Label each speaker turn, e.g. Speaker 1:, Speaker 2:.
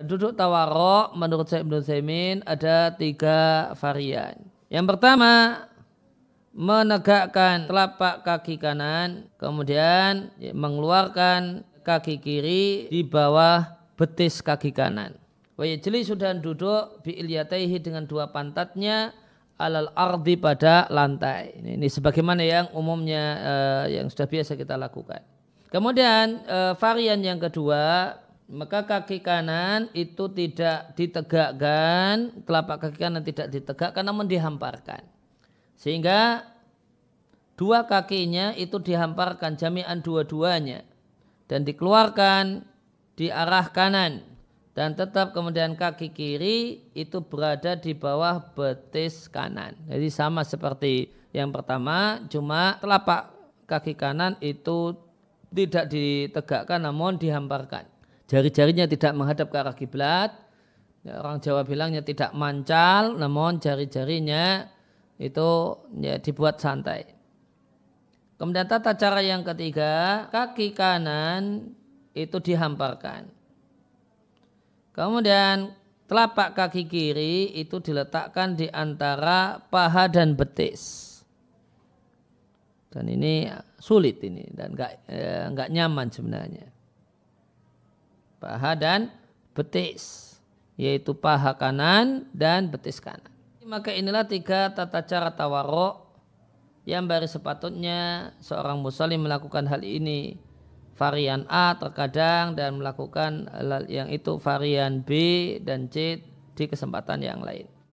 Speaker 1: Duduk tawarok menurut saya Ibn Zaimin ada tiga varian. Yang pertama menegakkan telapak kaki kanan, kemudian mengeluarkan kaki kiri di bawah betis kaki kanan. jeli sudah duduk bi'ilyataihi dengan dua pantatnya alal ardi pada lantai. Ini, ini sebagaimana yang umumnya eh, yang sudah biasa kita lakukan. Kemudian eh, varian yang kedua maka kaki kanan itu tidak ditegakkan, telapak kaki kanan tidak ditegakkan namun dihamparkan. Sehingga dua kakinya itu dihamparkan jami'an dua-duanya dan dikeluarkan di arah kanan dan tetap kemudian kaki kiri itu berada di bawah betis kanan. Jadi sama seperti yang pertama cuma telapak kaki kanan itu tidak ditegakkan namun dihamparkan jari-jarinya tidak menghadap ke arah kiblat. Ya, orang Jawa bilangnya tidak mancal, namun jari-jarinya itu ya, dibuat santai. Kemudian tata cara yang ketiga, kaki kanan itu dihamparkan. Kemudian telapak kaki kiri itu diletakkan di antara paha dan betis. Dan ini sulit ini dan nggak eh, nggak nyaman sebenarnya paha dan betis, yaitu paha kanan dan betis kanan. Maka inilah tiga tata cara tawarok yang baru sepatutnya seorang musalim melakukan hal ini varian A terkadang dan melakukan hal yang itu varian B dan C di kesempatan yang lain.